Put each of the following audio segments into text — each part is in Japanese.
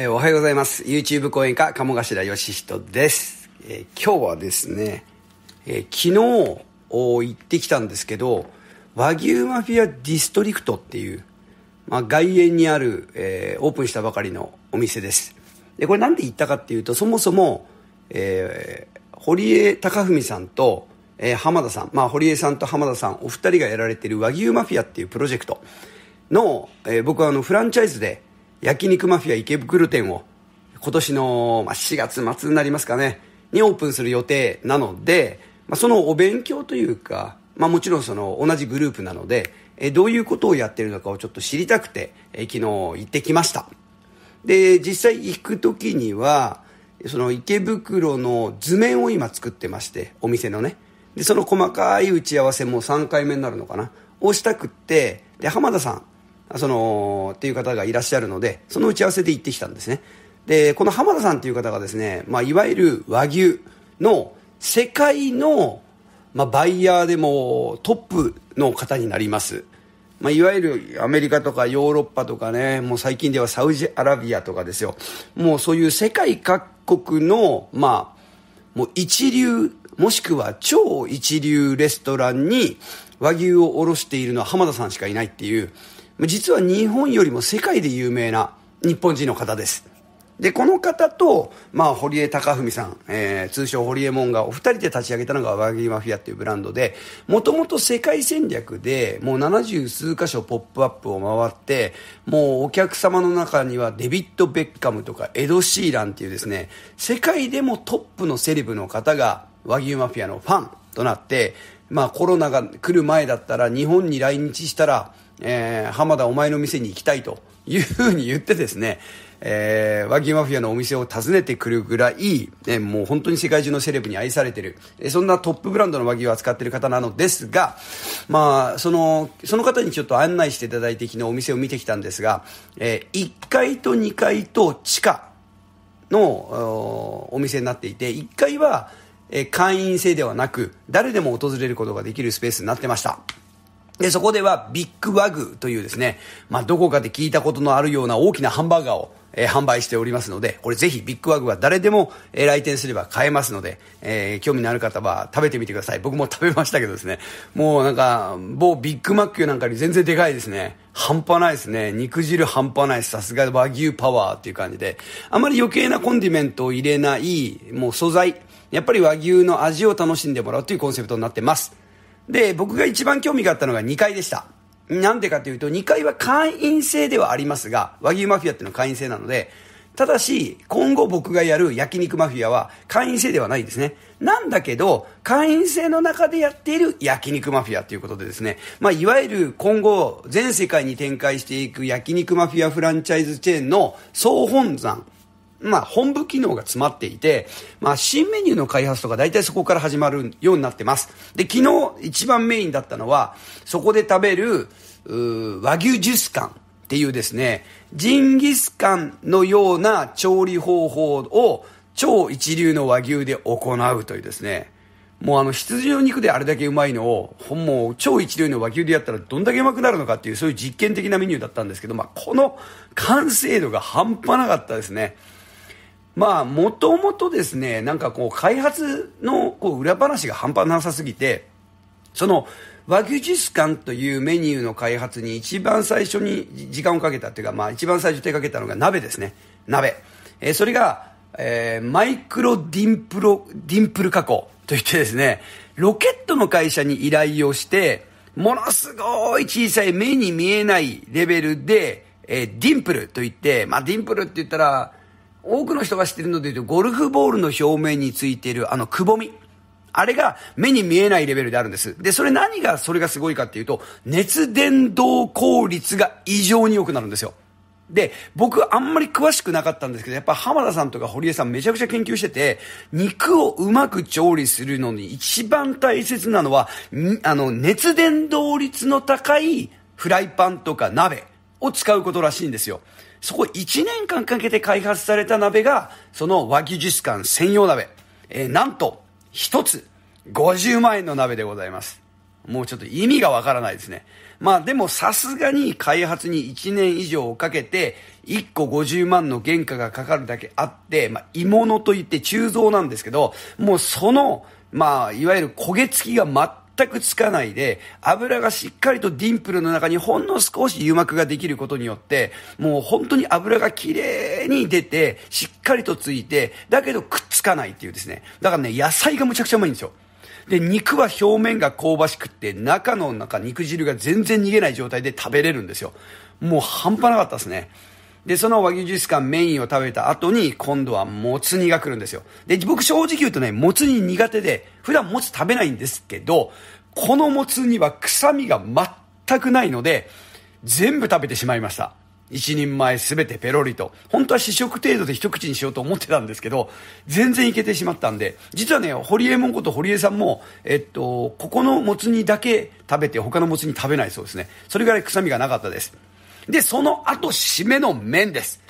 えー、おはようございます。YouTube 講演家、鴨頭義人です。えー、今日はですね、えー、昨日行ってきたんですけど、和牛マフィアディストリクトっていう、まあ、外苑にある、えオープンしたばかりのお店です。で、これ何で行ったかっていうと、そもそも、え堀江貴文さんと、え浜田さん、まあ、堀江さんと浜田さん、お二人がやられてる和牛マフィアっていうプロジェクトの、え僕はあの、フランチャイズで、焼肉マフィア池袋店を今年の4月末になりますかね、にオープンする予定なので、まあ、そのお勉強というか、まあ、もちろんその同じグループなので、えどういうことをやってるのかをちょっと知りたくて、え昨日行ってきました。で、実際行く時には、その池袋の図面を今作ってまして、お店のね。で、その細かい打ち合わせも3回目になるのかなをしたくって、で、浜田さん、その、っていう方がいらっしゃるので、その打ち合わせで行ってきたんですね。で、この浜田さんっていう方がですね、まあ、いわゆる和牛の世界の、まあ、バイヤーでもトップの方になります。まあ、いわゆるアメリカとかヨーロッパとかね、もう最近ではサウジアラビアとかですよ。もうそういう世界各国の、まあ、もう一流、もしくは超一流レストランに和牛を卸しているのは浜田さんしかいないっていう、実は日本よりも世界で有名な日本人の方です。で、この方と、まあ、堀江貴文さん、えー、通称堀江門がお二人で立ち上げたのが和牛マフィアっていうブランドで、もともと世界戦略で、もう70数箇所ポップアップを回って、もうお客様の中にはデビッド・ベッカムとかエド・シーランっていうですね、世界でもトップのセレブの方が和牛マフィアのファンとなって、まあコロナが来る前だったら日本に来日したら、えー、浜田お前の店に行きたいというふうに言ってですね、えー、和牛マフィアのお店を訪ねてくるぐらい、ね、もう本当に世界中のセレブに愛されてる、えそんなトップブランドの和牛を扱っている方なのですが、まあ、その、その方にちょっと案内していただいて昨日お店を見てきたんですが、えー、1階と2階と地下のお店になっていて、1階は、え会員制ではなく、誰でも訪れることができるスペースになってました。で、そこではビッグワグというですね、まあ、どこかで聞いたことのあるような大きなハンバーガーを、えー、販売しておりますので、これぜひビッグワグは誰でも、えー、来店すれば買えますので、えー、興味のある方は食べてみてください。僕も食べましたけどですね、もうなんか、某ビッグマックなんかに全然でかいですね。半端ないですね。肉汁半端ないです。さすが和牛パワーっていう感じで、あまり余計なコンディメントを入れない、もう素材、やっぱり和牛の味を楽しんでもらうというコンセプトになってます。で、僕が一番興味があったのが2階でした。なんでかというと、2階は会員制ではありますが、和牛マフィアっていうのは会員制なので、ただし、今後僕がやる焼肉マフィアは会員制ではないんですね。なんだけど、会員制の中でやっている焼肉マフィアということでですね、まあ、いわゆる今後、全世界に展開していく焼肉マフィアフランチャイズチェーンの総本山、まあ、本部機能が詰まっていて、まあ、新メニューの開発とか大体そこから始まるようになってます。で、昨日一番メインだったのは、そこで食べる、和牛ジュスっていうですね、ジンギスカンのような調理方法を超一流の和牛で行うというですね、もうあの羊の肉であれだけうまいのを、もう超一流の和牛でやったらどんだけうまくなるのかっていうそういう実験的なメニューだったんですけど、まあこの完成度が半端なかったですね。まあ、もともとですね、なんかこう、開発のこう裏話が半端なさすぎて、その、和牛術館というメニューの開発に一番最初に時間をかけたというか、まあ一番最初手掛けたのが鍋ですね。鍋。えー、それが、えー、マイクロディンプロ、ディンプル加工といってですね、ロケットの会社に依頼をして、ものすごい小さい目に見えないレベルで、えー、ディンプルといって、まあディンプルって言ったら、多くの人が知ってるので言うと、ゴルフボールの表面についているあのくぼみ。あれが目に見えないレベルであるんです。で、それ何が、それがすごいかっていうと、熱伝導効率が異常に良くなるんですよ。で、僕あんまり詳しくなかったんですけど、やっぱ浜田さんとか堀江さんめちゃくちゃ研究してて、肉をうまく調理するのに一番大切なのは、あの、熱伝導率の高いフライパンとか鍋。を使うことらしいんですよ。そこ1年間かけて開発された鍋が、その和牛ジス専用鍋。えー、なんと、1つ50万円の鍋でございます。もうちょっと意味がわからないですね。まあでもさすがに開発に1年以上をかけて、1個50万の原価がかかるだけあって、まあ鋳物といって鋳造なんですけど、もうその、まあ、いわゆる焦げ付きが全くつかないで、油がしっかりとディンプルの中にほんの少し油膜ができることによって、もう本当に油がきれいに出て、しっかりとついて、だけどくっつかないっていうですね。だからね、野菜がむちゃくちゃうまいんですよ。で、肉は表面が香ばしくって、中の中肉汁が全然逃げない状態で食べれるんですよ。もう半端なかったですね。で、その和牛ジュース缶メインを食べた後に、今度はもつ煮が来るんですよ。で、僕正直言うとね、もつ煮苦手で、普段もつ食べないんですけど、このもつ煮は臭みが全くないので、全部食べてしまいました。一人前すべてペロリと。本当は試食程度で一口にしようと思ってたんですけど、全然いけてしまったんで、実はね、堀江門こと堀江さんも、えっと、ここのもつ煮だけ食べて他のもつ煮食べないそうですね。それぐらい臭みがなかったです。で、その後、締めの麺です。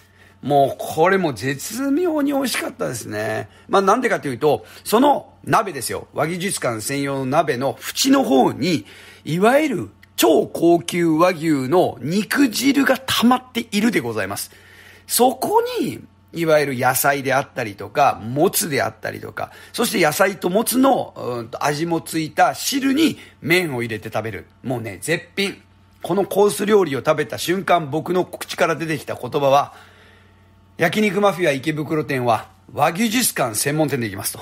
もうこれも絶妙に美味しかったですね。まあなんでかというと、その鍋ですよ。和技術館専用の鍋の縁の方に、いわゆる超高級和牛の肉汁が溜まっているでございます。そこに、いわゆる野菜であったりとか、もつであったりとか、そして野菜ともつの、うん、味もついた汁に麺を入れて食べる。もうね、絶品。このコース料理を食べた瞬間僕の口から出てきた言葉は、焼肉マフィア池袋店は和牛術館専門店で行きますと。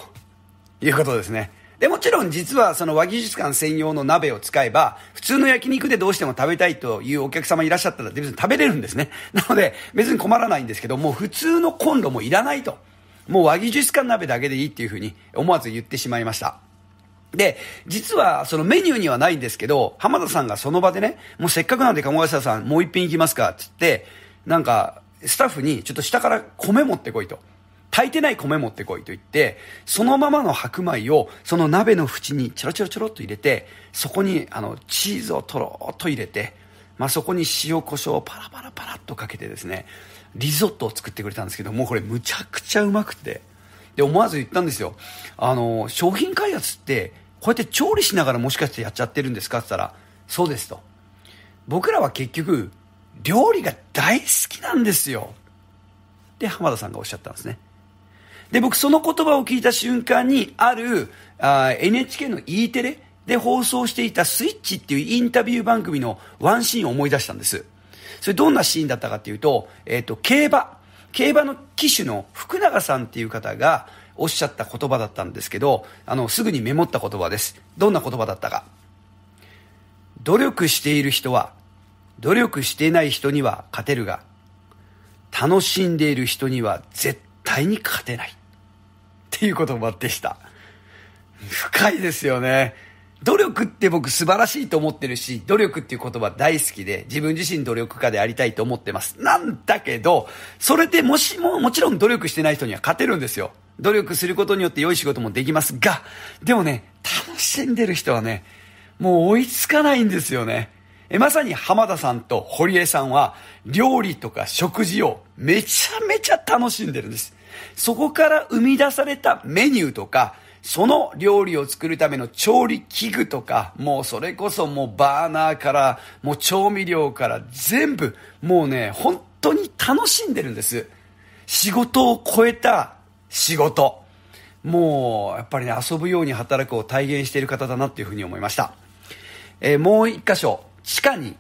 いうことですね。で、もちろん実はその和牛術館専用の鍋を使えば、普通の焼肉でどうしても食べたいというお客様いらっしゃったら別に食べれるんですね。なので別に困らないんですけど、もう普通のコンロもいらないと。もう和牛術館鍋だけでいいっていうふうに思わず言ってしまいました。で、実はそのメニューにはないんですけど、浜田さんがその場でね、もうせっかくなんで鴨頭さんもう一品行きますかって言って、なんか、スタッフにちょっと下から米持ってこいと。炊いてない米持ってこいと言って、そのままの白米をその鍋の縁にチョロチョロチョロっと入れて、そこにあのチーズをとろっと入れて、まあ、そこに塩コショウをパラパラパラっとかけてですね、リゾットを作ってくれたんですけど、もうこれむちゃくちゃうまくて。で、思わず言ったんですよ。あの、商品開発ってこうやって調理しながらもしかしてやっちゃってるんですかって言ったら、そうですと。僕らは結局、料理が大好きなんですよ。で、浜田さんがおっしゃったんですね。で、僕その言葉を聞いた瞬間に、あるあ NHK の E テレで放送していたスイッチっていうインタビュー番組のワンシーンを思い出したんです。それどんなシーンだったかっていうと、えっ、ー、と、競馬。競馬の騎手の福永さんっていう方が、おっしゃった言葉だったんですけど、あの、すぐにメモった言葉です。どんな言葉だったか。努力している人は、努力していない人には勝てるが、楽しんでいる人には絶対に勝てない。っていう言葉でした。深いですよね。努力って僕素晴らしいと思ってるし、努力っていう言葉大好きで、自分自身努力家でありたいと思ってます。なんだけど、それでもしも、もちろん努力してない人には勝てるんですよ。努力することによって良い仕事もできますが、でもね、楽しんでる人はね、もう追いつかないんですよね。えまさに浜田さんと堀江さんは、料理とか食事をめちゃめちゃ楽しんでるんです。そこから生み出されたメニューとか、その料理を作るための調理器具とか、もうそれこそもうバーナーから、もう調味料から全部、もうね、本当に楽しんでるんです。仕事を超えた仕事。もう、やっぱりね、遊ぶように働くを体現している方だなっていうふうに思いました。えー、もう一箇所、地下に、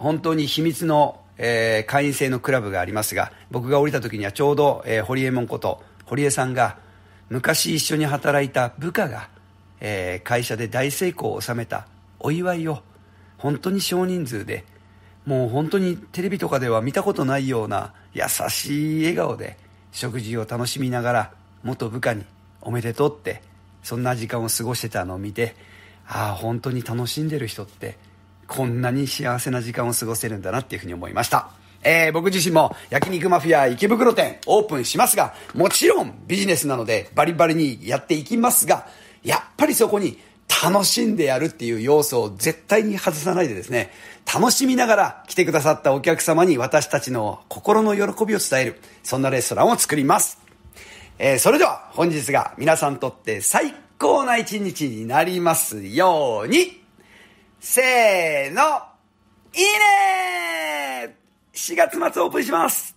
本当に秘密の、えー、会員制のクラブがありますが、僕が降りた時にはちょうど、えー、堀江門こと、堀江さんが、昔一緒に働いた部下が、えー、会社で大成功を収めたお祝いを本当に少人数でもう本当にテレビとかでは見たことないような優しい笑顔で食事を楽しみながら元部下におめでとうってそんな時間を過ごしてたのを見てああ本当に楽しんでる人ってこんなに幸せな時間を過ごせるんだなっていうふうに思いました。えー、僕自身も焼肉マフィア池袋店オープンしますが、もちろんビジネスなのでバリバリにやっていきますが、やっぱりそこに楽しんでやるっていう要素を絶対に外さないでですね、楽しみながら来てくださったお客様に私たちの心の喜びを伝える、そんなレストランを作ります。えー、それでは本日が皆さんにとって最高な一日になりますように、せーの、いいね4月末オープンします